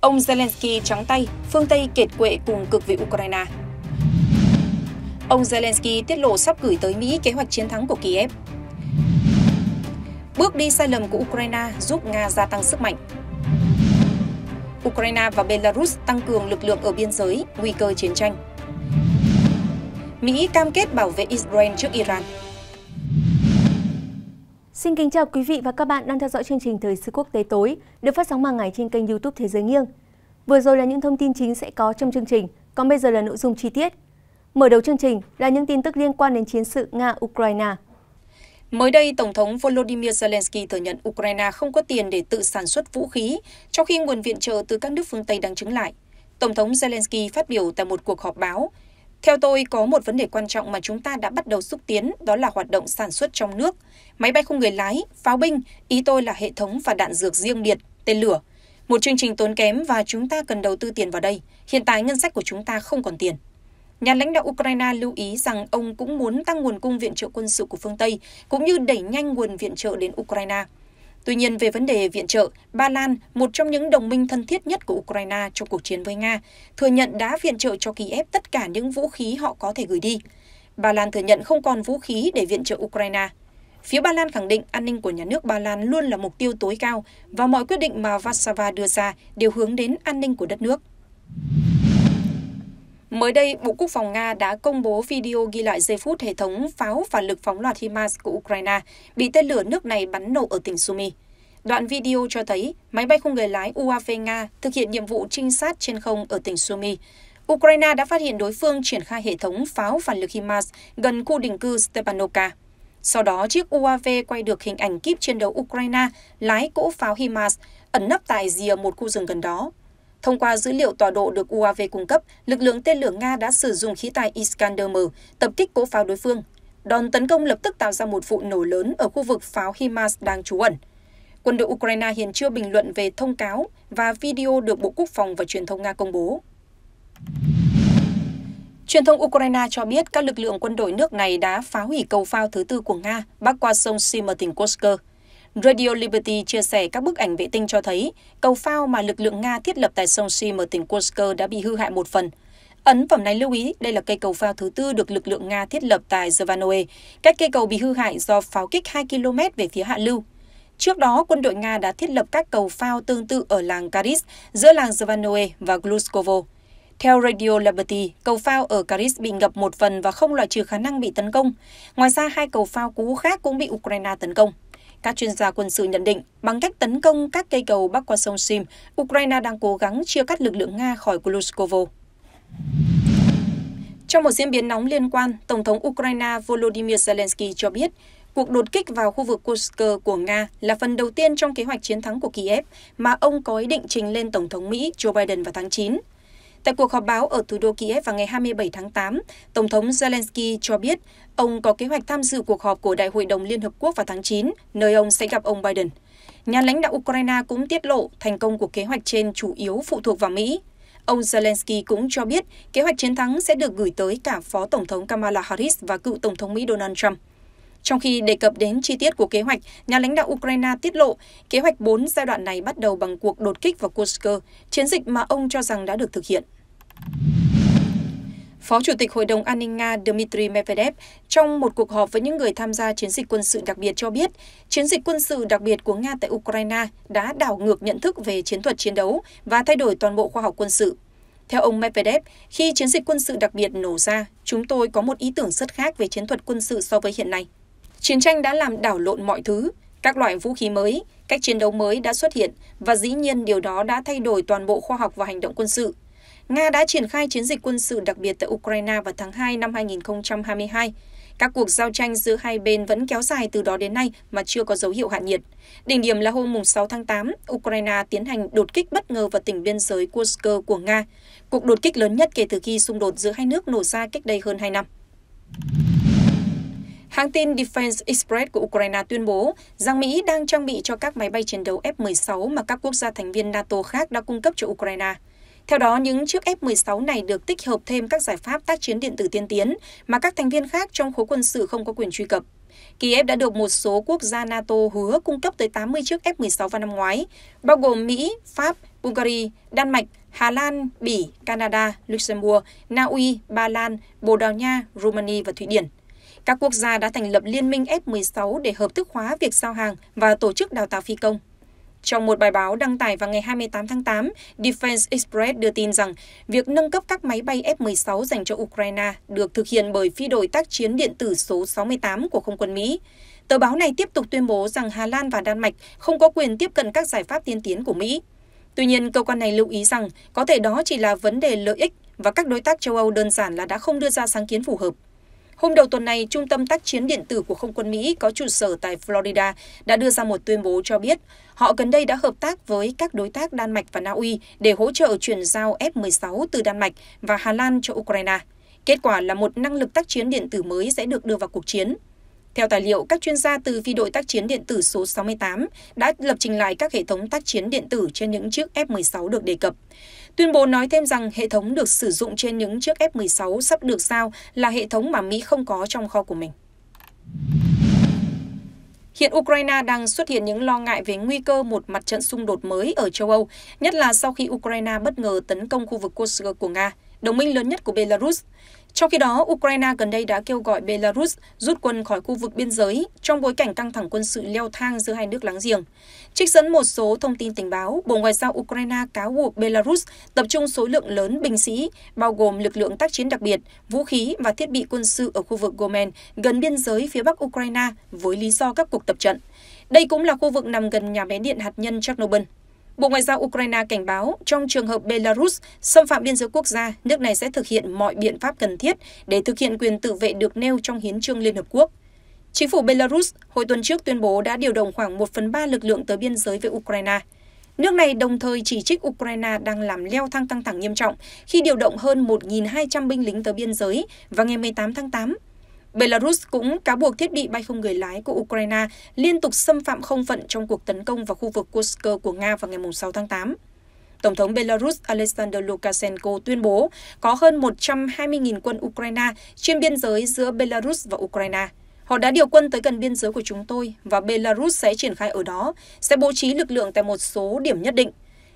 Ông Zelensky trắng tay, phương Tây kiệt quệ cùng cực vị Ukraine. Ông Zelensky tiết lộ sắp gửi tới Mỹ kế hoạch chiến thắng của Kiev. Bước đi sai lầm của Ukraine giúp Nga gia tăng sức mạnh. Ukraine và Belarus tăng cường lực lượng ở biên giới, nguy cơ chiến tranh. Mỹ cam kết bảo vệ Israel trước Iran. Xin kính chào quý vị và các bạn đang theo dõi chương trình Thời sự quốc tế tối được phát sóng hàng ngày trên kênh YouTube Thế giới nghiêng. Vừa rồi là những thông tin chính sẽ có trong chương trình, còn bây giờ là nội dung chi tiết. Mở đầu chương trình là những tin tức liên quan đến chiến sự Nga-Ukraine. Mới đây, Tổng thống Volodymyr Zelensky thừa nhận Ukraine không có tiền để tự sản xuất vũ khí, trong khi nguồn viện trợ từ các nước phương Tây đang chứng lại. Tổng thống Zelensky phát biểu tại một cuộc họp báo, theo tôi, có một vấn đề quan trọng mà chúng ta đã bắt đầu xúc tiến, đó là hoạt động sản xuất trong nước. Máy bay không người lái, pháo binh, ý tôi là hệ thống và đạn dược riêng biệt, tên lửa. Một chương trình tốn kém và chúng ta cần đầu tư tiền vào đây. Hiện tại ngân sách của chúng ta không còn tiền. Nhà lãnh đạo Ukraine lưu ý rằng ông cũng muốn tăng nguồn cung viện trợ quân sự của phương Tây, cũng như đẩy nhanh nguồn viện trợ đến Ukraine. Tuy nhiên, về vấn đề viện trợ, Ba Lan, một trong những đồng minh thân thiết nhất của Ukraine trong cuộc chiến với Nga, thừa nhận đã viện trợ cho Kiev tất cả những vũ khí họ có thể gửi đi. Ba Lan thừa nhận không còn vũ khí để viện trợ Ukraine. Phía Ba Lan khẳng định an ninh của nhà nước Ba Lan luôn là mục tiêu tối cao và mọi quyết định mà Warsaw đưa ra đều hướng đến an ninh của đất nước. Mới đây, Bộ Quốc phòng Nga đã công bố video ghi lại giây phút hệ thống pháo phản lực phóng loạt HIMARS của Ukraine bị tên lửa nước này bắn nổ ở tỉnh Sumy. Đoạn video cho thấy máy bay không người lái UAV Nga thực hiện nhiệm vụ trinh sát trên không ở tỉnh Sumy. Ukraine đã phát hiện đối phương triển khai hệ thống pháo phản lực HIMARS gần khu định cư Stepanovka. Sau đó, chiếc UAV quay được hình ảnh kíp chiến đấu Ukraine lái cỗ pháo HIMARS ẩn nấp tại rìa một khu rừng gần đó. Thông qua dữ liệu tọa độ được UAV cung cấp, lực lượng tên lửa Nga đã sử dụng khí tài Iskander-M tập kích cố pháo đối phương. Đòn tấn công lập tức tạo ra một vụ nổ lớn ở khu vực pháo HIMARS đang trú ẩn. Quân đội Ukraine hiện chưa bình luận về thông cáo và video được Bộ Quốc phòng và Truyền thông Nga công bố. Truyền thông Ukraine cho biết các lực lượng quân đội nước này đã phá hủy cầu phao thứ tư của Nga bắc qua sông simmertin Radio Liberty chia sẻ các bức ảnh vệ tinh cho thấy cầu phao mà lực lượng Nga thiết lập tại sông Sim ở tỉnh Kursk đã bị hư hại một phần. Ấn phẩm này lưu ý đây là cây cầu phao thứ tư được lực lượng Nga thiết lập tại Zvanoe, cách cây cầu bị hư hại do pháo kích 2 km về phía hạ lưu. Trước đó, quân đội Nga đã thiết lập các cầu phao tương tự ở làng Karis, giữa làng Zvanoe và Gluskovo. Theo Radio Liberty, cầu phao ở Karis bị ngập một phần và không loại trừ khả năng bị tấn công. Ngoài ra, hai cầu phao cũ khác cũng bị Ukraine tấn công. Các chuyên gia quân sự nhận định, bằng cách tấn công các cây cầu bắc qua sông Sim, Ukraine đang cố gắng chia cắt lực lượng Nga khỏi Kluskovo. Trong một diễn biến nóng liên quan, Tổng thống Ukraine Volodymyr Zelensky cho biết, cuộc đột kích vào khu vực Kursk của Nga là phần đầu tiên trong kế hoạch chiến thắng của Kiev mà ông có ý định trình lên Tổng thống Mỹ Joe Biden vào tháng 9. Tại cuộc họp báo ở thủ đô Kiev vào ngày 27 tháng 8, Tổng thống Zelensky cho biết ông có kế hoạch tham dự cuộc họp của Đại hội đồng Liên Hợp Quốc vào tháng 9, nơi ông sẽ gặp ông Biden. Nhà lãnh đạo Ukraine cũng tiết lộ thành công của kế hoạch trên chủ yếu phụ thuộc vào Mỹ. Ông Zelensky cũng cho biết kế hoạch chiến thắng sẽ được gửi tới cả Phó Tổng thống Kamala Harris và cựu Tổng thống Mỹ Donald Trump. Trong khi đề cập đến chi tiết của kế hoạch, nhà lãnh đạo Ukraine tiết lộ kế hoạch 4 giai đoạn này bắt đầu bằng cuộc đột kích vào Kursk, chiến dịch mà ông cho rằng đã được thực hiện. Phó Chủ tịch Hội đồng An ninh Nga Dmitry Medvedev trong một cuộc họp với những người tham gia chiến dịch quân sự đặc biệt cho biết, chiến dịch quân sự đặc biệt của Nga tại Ukraine đã đảo ngược nhận thức về chiến thuật chiến đấu và thay đổi toàn bộ khoa học quân sự. Theo ông Medvedev, khi chiến dịch quân sự đặc biệt nổ ra, chúng tôi có một ý tưởng rất khác về chiến thuật quân sự so với hiện nay. Chiến tranh đã làm đảo lộn mọi thứ, các loại vũ khí mới, cách chiến đấu mới đã xuất hiện và dĩ nhiên điều đó đã thay đổi toàn bộ khoa học và hành động quân sự. Nga đã triển khai chiến dịch quân sự đặc biệt tại Ukraine vào tháng 2 năm 2022. Các cuộc giao tranh giữa hai bên vẫn kéo dài từ đó đến nay mà chưa có dấu hiệu hạ nhiệt. Đỉnh điểm là hôm 6 tháng 8, Ukraine tiến hành đột kích bất ngờ vào tỉnh biên giới Kursk của Nga, cuộc đột kích lớn nhất kể từ khi xung đột giữa hai nước nổ ra cách đây hơn 2 năm. Hãng tin Defense Express của Ukraine tuyên bố rằng Mỹ đang trang bị cho các máy bay chiến đấu F-16 mà các quốc gia thành viên NATO khác đã cung cấp cho Ukraine. Theo đó, những chiếc F-16 này được tích hợp thêm các giải pháp tác chiến điện tử tiên tiến mà các thành viên khác trong khối quân sự không có quyền truy cập. Kiev đã được một số quốc gia NATO hứa cung cấp tới 80 chiếc F-16 vào năm ngoái, bao gồm Mỹ, Pháp, Bulgaria, Đan Mạch, Hà Lan, Bỉ, Canada, Luxembourg, Na Uy, Ba Lan, Bồ Đào Nha, Romania và Thụy Điển. Các quốc gia đã thành lập liên minh F-16 để hợp thức hóa việc giao hàng và tổ chức đào tạo phi công. Trong một bài báo đăng tải vào ngày 28 tháng 8, Defense Express đưa tin rằng việc nâng cấp các máy bay F-16 dành cho Ukraine được thực hiện bởi phi đội tác chiến điện tử số 68 của Không quân Mỹ. Tờ báo này tiếp tục tuyên bố rằng Hà Lan và Đan Mạch không có quyền tiếp cận các giải pháp tiên tiến của Mỹ. Tuy nhiên, cơ quan này lưu ý rằng có thể đó chỉ là vấn đề lợi ích và các đối tác châu Âu đơn giản là đã không đưa ra sáng kiến phù hợp. Hôm đầu tuần này, Trung tâm tác chiến điện tử của Không quân Mỹ có trụ sở tại Florida đã đưa ra một tuyên bố cho biết họ gần đây đã hợp tác với các đối tác Đan Mạch và Na Uy để hỗ trợ chuyển giao F-16 từ Đan Mạch và Hà Lan cho Ukraine. Kết quả là một năng lực tác chiến điện tử mới sẽ được đưa vào cuộc chiến. Theo tài liệu, các chuyên gia từ phi đội tác chiến điện tử số 68 đã lập trình lại các hệ thống tác chiến điện tử trên những chiếc F-16 được đề cập. Tuyên bố nói thêm rằng hệ thống được sử dụng trên những chiếc F-16 sắp được giao là hệ thống mà Mỹ không có trong kho của mình. Hiện Ukraine đang xuất hiện những lo ngại về nguy cơ một mặt trận xung đột mới ở châu Âu, nhất là sau khi Ukraine bất ngờ tấn công khu vực Kursk của Nga đồng minh lớn nhất của Belarus. Trong khi đó, Ukraine gần đây đã kêu gọi Belarus rút quân khỏi khu vực biên giới trong bối cảnh căng thẳng quân sự leo thang giữa hai nước láng giềng. Trích dẫn một số thông tin tình báo, Bộ Ngoại giao Ukraine cáo buộc Belarus tập trung số lượng lớn binh sĩ, bao gồm lực lượng tác chiến đặc biệt, vũ khí và thiết bị quân sự ở khu vực Gomen gần biên giới phía bắc Ukraine với lý do các cuộc tập trận. Đây cũng là khu vực nằm gần nhà máy điện hạt nhân Chernobyl. Bộ Ngoại giao Ukraine cảnh báo trong trường hợp Belarus xâm phạm biên giới quốc gia, nước này sẽ thực hiện mọi biện pháp cần thiết để thực hiện quyền tự vệ được nêu trong hiến trương Liên Hợp Quốc. Chính phủ Belarus hồi tuần trước tuyên bố đã điều động khoảng một phần ba lực lượng tới biên giới với Ukraine. Nước này đồng thời chỉ trích Ukraine đang làm leo thang căng thẳng nghiêm trọng khi điều động hơn 1.200 binh lính tới biên giới vào ngày 18 tháng 8 Belarus cũng cáo buộc thiết bị bay không người lái của Ukraine liên tục xâm phạm không phận trong cuộc tấn công vào khu vực Kursk của Nga vào ngày 6 tháng 8. Tổng thống Belarus Alexander Lukashenko tuyên bố có hơn 120.000 quân Ukraine trên biên giới giữa Belarus và Ukraine. Họ đã điều quân tới gần biên giới của chúng tôi và Belarus sẽ triển khai ở đó, sẽ bố trí lực lượng tại một số điểm nhất định.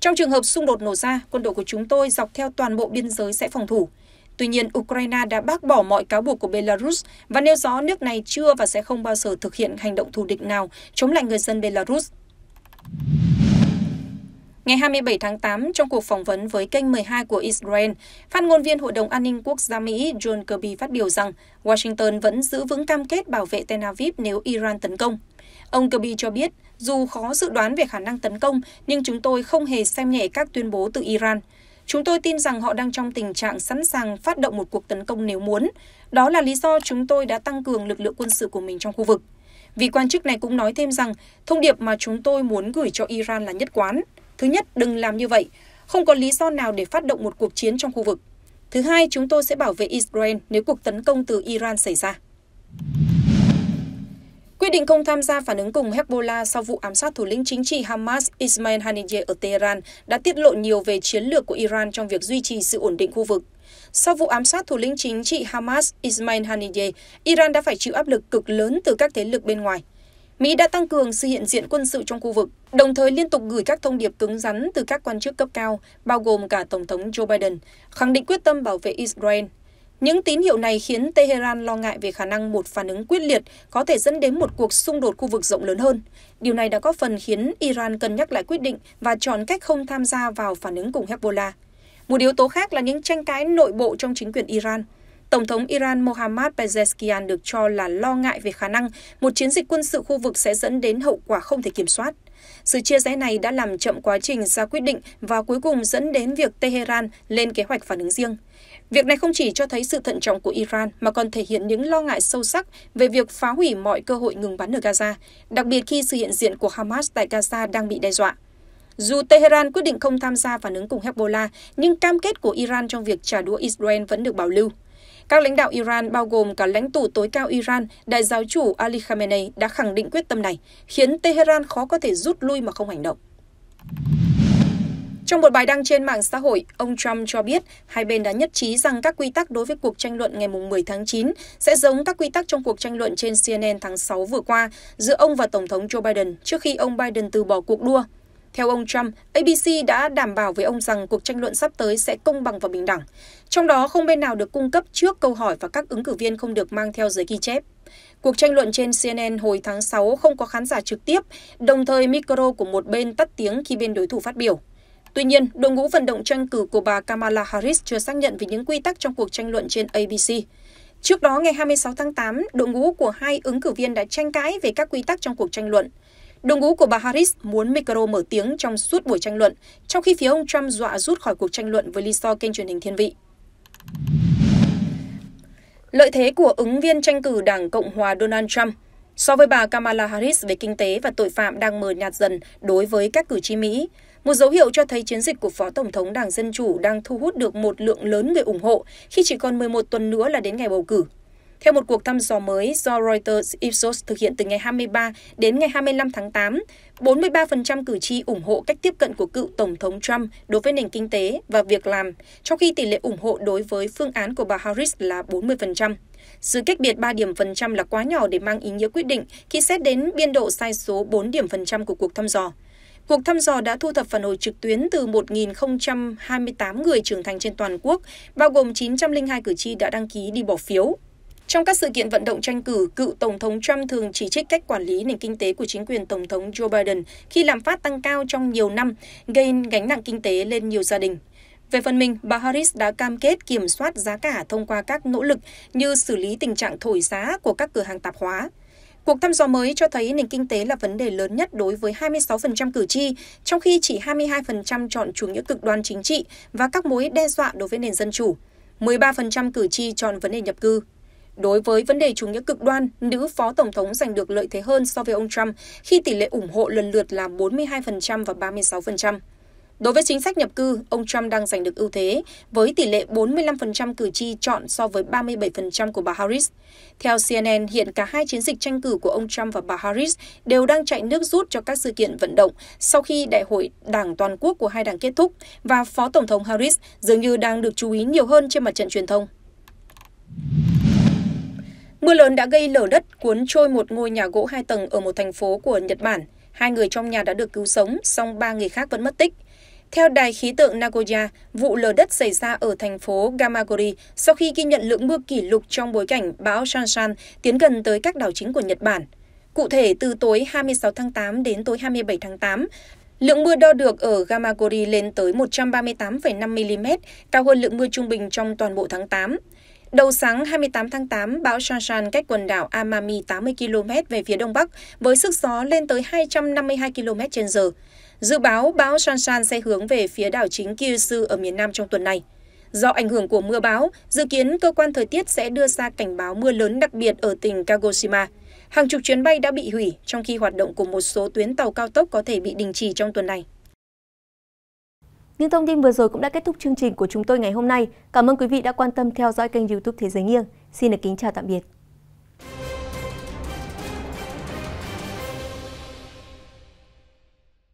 Trong trường hợp xung đột nổ ra, quân đội của chúng tôi dọc theo toàn bộ biên giới sẽ phòng thủ. Tuy nhiên, Ukraine đã bác bỏ mọi cáo buộc của Belarus và nêu rõ nước này chưa và sẽ không bao giờ thực hiện hành động thù địch nào chống lại người dân Belarus. Ngày 27 tháng 8, trong cuộc phỏng vấn với kênh 12 của Israel, phát ngôn viên Hội đồng An ninh Quốc gia Mỹ John Kirby phát biểu rằng Washington vẫn giữ vững cam kết bảo vệ Tel Aviv nếu Iran tấn công. Ông Kirby cho biết, dù khó dự đoán về khả năng tấn công, nhưng chúng tôi không hề xem nhẹ các tuyên bố từ Iran. Chúng tôi tin rằng họ đang trong tình trạng sẵn sàng phát động một cuộc tấn công nếu muốn. Đó là lý do chúng tôi đã tăng cường lực lượng quân sự của mình trong khu vực. Vị quan chức này cũng nói thêm rằng thông điệp mà chúng tôi muốn gửi cho Iran là nhất quán. Thứ nhất, đừng làm như vậy. Không có lý do nào để phát động một cuộc chiến trong khu vực. Thứ hai, chúng tôi sẽ bảo vệ Israel nếu cuộc tấn công từ Iran xảy ra định không tham gia phản ứng cùng Hezbollah sau vụ ám sát thủ lĩnh chính trị Hamas Ismail Haniyeh ở Tehran đã tiết lộ nhiều về chiến lược của Iran trong việc duy trì sự ổn định khu vực. Sau vụ ám sát thủ lĩnh chính trị Hamas Ismail Haniyeh, Iran đã phải chịu áp lực cực lớn từ các thế lực bên ngoài. Mỹ đã tăng cường sự hiện diện quân sự trong khu vực, đồng thời liên tục gửi các thông điệp cứng rắn từ các quan chức cấp cao, bao gồm cả Tổng thống Joe Biden, khẳng định quyết tâm bảo vệ Israel những tín hiệu này khiến Tehran lo ngại về khả năng một phản ứng quyết liệt có thể dẫn đến một cuộc xung đột khu vực rộng lớn hơn. Điều này đã có phần khiến Iran cân nhắc lại quyết định và chọn cách không tham gia vào phản ứng cùng Hezbollah. Một yếu tố khác là những tranh cãi nội bộ trong chính quyền Iran. Tổng thống Iran Mohammad Pezeskian được cho là lo ngại về khả năng một chiến dịch quân sự khu vực sẽ dẫn đến hậu quả không thể kiểm soát. Sự chia rẽ này đã làm chậm quá trình ra quyết định và cuối cùng dẫn đến việc Tehran lên kế hoạch phản ứng riêng. Việc này không chỉ cho thấy sự thận trọng của Iran mà còn thể hiện những lo ngại sâu sắc về việc phá hủy mọi cơ hội ngừng bắn ở Gaza, đặc biệt khi sự hiện diện của Hamas tại Gaza đang bị đe dọa. Dù Tehran quyết định không tham gia phản ứng cùng Hezbollah, nhưng cam kết của Iran trong việc trả đũa Israel vẫn được bảo lưu. Các lãnh đạo Iran bao gồm cả lãnh tụ tối cao Iran, đại giáo chủ Ali Khamenei đã khẳng định quyết tâm này, khiến Tehran khó có thể rút lui mà không hành động. Trong một bài đăng trên mạng xã hội, ông Trump cho biết hai bên đã nhất trí rằng các quy tắc đối với cuộc tranh luận ngày 10 tháng 9 sẽ giống các quy tắc trong cuộc tranh luận trên CNN tháng 6 vừa qua giữa ông và Tổng thống Joe Biden trước khi ông Biden từ bỏ cuộc đua. Theo ông Trump, ABC đã đảm bảo với ông rằng cuộc tranh luận sắp tới sẽ công bằng và bình đẳng. Trong đó, không bên nào được cung cấp trước câu hỏi và các ứng cử viên không được mang theo giấy ghi chép. Cuộc tranh luận trên CNN hồi tháng 6 không có khán giả trực tiếp, đồng thời micro của một bên tắt tiếng khi bên đối thủ phát biểu. Tuy nhiên, đội ngũ vận động tranh cử của bà Kamala Harris chưa xác nhận về những quy tắc trong cuộc tranh luận trên ABC. Trước đó, ngày 26 tháng 8, đội ngũ của hai ứng cử viên đã tranh cãi về các quy tắc trong cuộc tranh luận. Đội ngũ của bà Harris muốn micro mở tiếng trong suốt buổi tranh luận, trong khi phía ông Trump dọa rút khỏi cuộc tranh luận với lý do kênh truyền hình thiên vị. Lợi thế của ứng viên tranh cử Đảng Cộng hòa Donald Trump so với bà Kamala Harris về kinh tế và tội phạm đang mờ nhạt dần đối với các cử tri Mỹ một dấu hiệu cho thấy chiến dịch của Phó Tổng thống Đảng Dân Chủ đang thu hút được một lượng lớn người ủng hộ khi chỉ còn 11 tuần nữa là đến ngày bầu cử. Theo một cuộc thăm dò mới do Reuters Ipsos thực hiện từ ngày 23 đến ngày 25 tháng 8, 43% cử tri ủng hộ cách tiếp cận của cựu Tổng thống Trump đối với nền kinh tế và việc làm, trong khi tỷ lệ ủng hộ đối với phương án của bà Harris là 40%. Sự cách biệt 3 điểm phần trăm là quá nhỏ để mang ý nghĩa quyết định khi xét đến biên độ sai số 4 điểm phần trăm của cuộc thăm dò. Cuộc thăm dò đã thu thập phản hồi trực tuyến từ 1.028 người trưởng thành trên toàn quốc, bao gồm 902 cử tri đã đăng ký đi bỏ phiếu. Trong các sự kiện vận động tranh cử, cựu Tổng thống Trump thường chỉ trích cách quản lý nền kinh tế của chính quyền Tổng thống Joe Biden khi làm phát tăng cao trong nhiều năm, gây gánh nặng kinh tế lên nhiều gia đình. Về phần mình, bà Harris đã cam kết kiểm soát giá cả thông qua các nỗ lực như xử lý tình trạng thổi giá của các cửa hàng tạp hóa. Cuộc thăm dò mới cho thấy nền kinh tế là vấn đề lớn nhất đối với 26% cử tri, trong khi chỉ 22% chọn chủ nghĩa cực đoan chính trị và các mối đe dọa đối với nền dân chủ. 13% cử tri chọn vấn đề nhập cư. Đối với vấn đề chủ nghĩa cực đoan, nữ phó tổng thống giành được lợi thế hơn so với ông Trump khi tỷ lệ ủng hộ lần lượt là 42% và 36%. Đối với chính sách nhập cư, ông Trump đang giành được ưu thế với tỷ lệ 45% cử tri chọn so với 37% của bà Harris. Theo CNN, hiện cả hai chiến dịch tranh cử của ông Trump và bà Harris đều đang chạy nước rút cho các sự kiện vận động sau khi đại hội đảng toàn quốc của hai đảng kết thúc và Phó Tổng thống Harris dường như đang được chú ý nhiều hơn trên mặt trận truyền thông. Mưa lớn đã gây lở đất cuốn trôi một ngôi nhà gỗ hai tầng ở một thành phố của Nhật Bản. Hai người trong nhà đã được cứu sống, song ba người khác vẫn mất tích. Theo đài khí tượng Nagoya, vụ lở đất xảy ra ở thành phố Gamagori sau khi ghi nhận lượng mưa kỷ lục trong bối cảnh bão Shanshan tiến gần tới các đảo chính của Nhật Bản. Cụ thể, từ tối 26 tháng 8 đến tối 27 tháng 8, lượng mưa đo được ở Gamagori lên tới 138,5 mm, cao hơn lượng mưa trung bình trong toàn bộ tháng 8. Đầu sáng 28 tháng 8, bão Shanshan cách quần đảo Amami 80 km về phía đông bắc với sức gió lên tới 252 km h Dự báo bão Shanshan sẽ hướng về phía đảo chính Kyushu ở miền Nam trong tuần này. Do ảnh hưởng của mưa bão, dự kiến cơ quan thời tiết sẽ đưa ra cảnh báo mưa lớn đặc biệt ở tỉnh Kagoshima. Hàng chục chuyến bay đã bị hủy, trong khi hoạt động của một số tuyến tàu cao tốc có thể bị đình chỉ trong tuần này. Những thông tin vừa rồi cũng đã kết thúc chương trình của chúng tôi ngày hôm nay. Cảm ơn quý vị đã quan tâm theo dõi kênh youtube Thế Giới Nghiêng. Xin được kính chào tạm biệt.